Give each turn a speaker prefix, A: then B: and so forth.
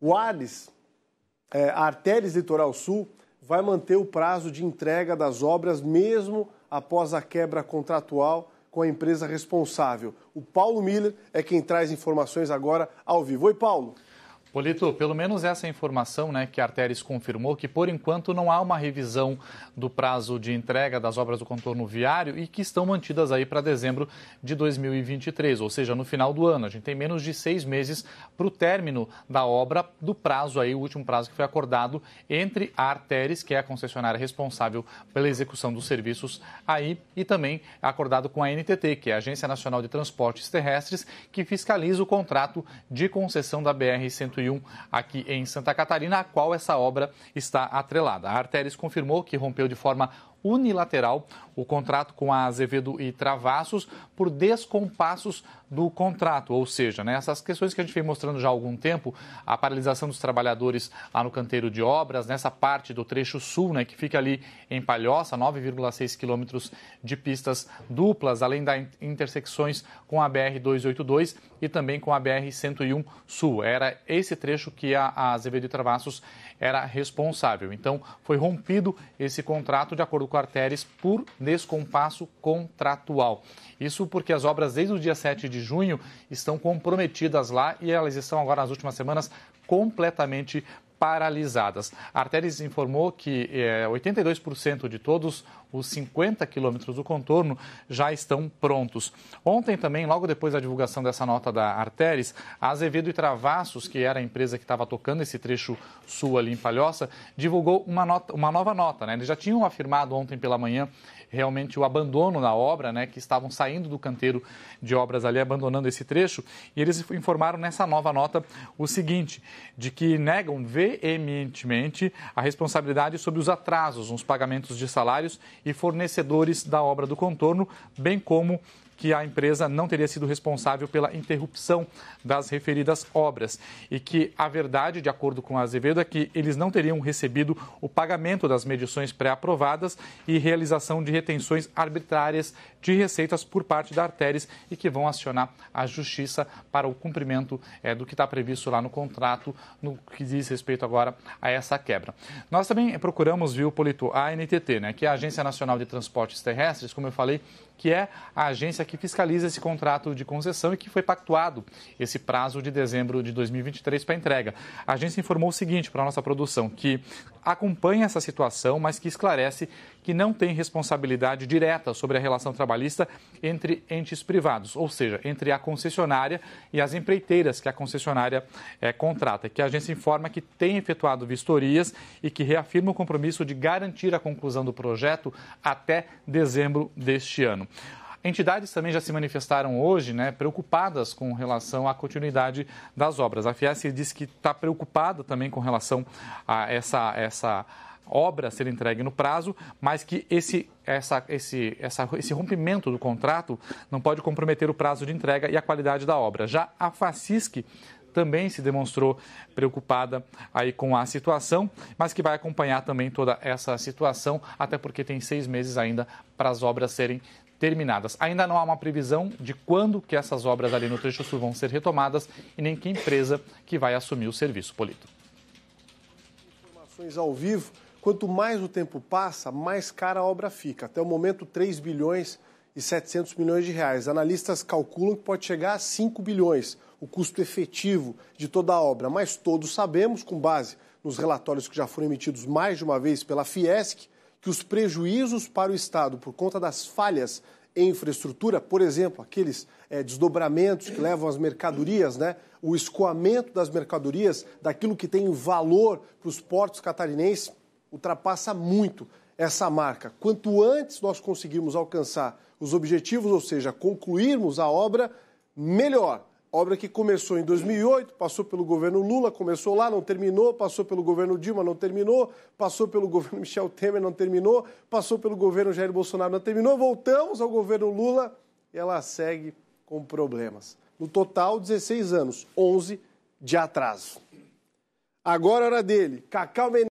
A: O Ares, é, a Artérias Litoral Sul, vai manter o prazo de entrega das obras mesmo após a quebra contratual com a empresa responsável. O Paulo Miller é quem traz informações agora ao vivo. Oi, Paulo.
B: Polito, pelo menos essa informação né, que a Arteris confirmou, que por enquanto não há uma revisão do prazo de entrega das obras do contorno viário e que estão mantidas aí para dezembro de 2023, ou seja, no final do ano. A gente tem menos de seis meses para o término da obra do prazo aí, o último prazo que foi acordado entre a Arteris, que é a concessionária responsável pela execução dos serviços aí, e também acordado com a NTT, que é a Agência Nacional de Transportes Terrestres, que fiscaliza o contrato de concessão da BR-101 aqui em Santa Catarina, a qual essa obra está atrelada. A Arteris confirmou que rompeu de forma unilateral o contrato com a Azevedo e Travassos por descompassos do contrato, ou seja, né, essas questões que a gente vem mostrando já há algum tempo, a paralisação dos trabalhadores lá no canteiro de obras, nessa parte do trecho sul, né, que fica ali em Palhoça, 9,6 quilômetros de pistas duplas, além das intersecções com a BR-282 e também com a BR-101 Sul. Era esse trecho que a, Azevedo e Travassos era responsável. Então, foi rompido esse contrato de acordo do Quarteres por descompasso contratual. Isso porque as obras desde o dia 7 de junho estão comprometidas lá e elas estão agora nas últimas semanas completamente paralisadas. A Arteris informou que 82% eh, de todos os 50 quilômetros do contorno já estão prontos. Ontem também, logo depois da divulgação dessa nota da Arteris, a Azevedo e Travassos, que era a empresa que estava tocando esse trecho sul ali em Palhoça, divulgou uma, nota, uma nova nota. Né? Eles já tinham afirmado ontem pela manhã realmente o abandono da obra, né? que estavam saindo do canteiro de obras ali, abandonando esse trecho, e eles informaram nessa nova nota o seguinte, de que negam ver veementemente a responsabilidade sobre os atrasos nos pagamentos de salários e fornecedores da obra do contorno, bem como que a empresa não teria sido responsável pela interrupção das referidas obras e que a verdade, de acordo com a Azevedo, é que eles não teriam recebido o pagamento das medições pré-aprovadas e realização de retenções arbitrárias de receitas por parte da Arteris e que vão acionar a justiça para o cumprimento é, do que está previsto lá no contrato, no que diz respeito agora a essa quebra. Nós também procuramos, viu, Polito, a NTT, né, que é a Agência Nacional de Transportes Terrestres, como eu falei, que é a agência que fiscaliza esse contrato de concessão e que foi pactuado esse prazo de dezembro de 2023 para entrega. A agência informou o seguinte para a nossa produção, que acompanha essa situação, mas que esclarece que não tem responsabilidade direta sobre a relação trabalhista entre entes privados, ou seja, entre a concessionária e as empreiteiras que a concessionária é, contrata. Que a agência informa que tem efetuado vistorias e que reafirma o compromisso de garantir a conclusão do projeto até dezembro deste ano. Entidades também já se manifestaram hoje, né, preocupadas com relação à continuidade das obras. A Fiesp disse que está preocupada também com relação a essa, essa obra ser entregue no prazo, mas que esse, essa, esse, essa, esse rompimento do contrato não pode comprometer o prazo de entrega e a qualidade da obra. Já a Facisc também se demonstrou preocupada aí com a situação, mas que vai acompanhar também toda essa situação, até porque tem seis meses ainda para as obras serem terminadas. Ainda não há uma previsão de quando que essas obras ali no trecho sul vão ser retomadas e nem que empresa que vai assumir o serviço, Polito.
A: Informações ao vivo. Quanto mais o tempo passa, mais cara a obra fica. Até o momento, 3 bilhões e 700 milhões de reais. Analistas calculam que pode chegar a 5 bilhões o custo efetivo de toda a obra, mas todos sabemos, com base nos relatórios que já foram emitidos mais de uma vez pela Fiesc, que os prejuízos para o Estado por conta das falhas em infraestrutura, por exemplo, aqueles é, desdobramentos que levam as mercadorias, né? o escoamento das mercadorias, daquilo que tem valor para os portos catarinenses, ultrapassa muito essa marca. Quanto antes nós conseguirmos alcançar os objetivos, ou seja, concluirmos a obra, melhor. Obra que começou em 2008, passou pelo governo Lula, começou lá, não terminou, passou pelo governo Dilma, não terminou, passou pelo governo Michel Temer, não terminou, passou pelo governo Jair Bolsonaro, não terminou, voltamos ao governo Lula e ela segue com problemas. No total, 16 anos, 11 de atraso. Agora era é dele, Cacau Mendes.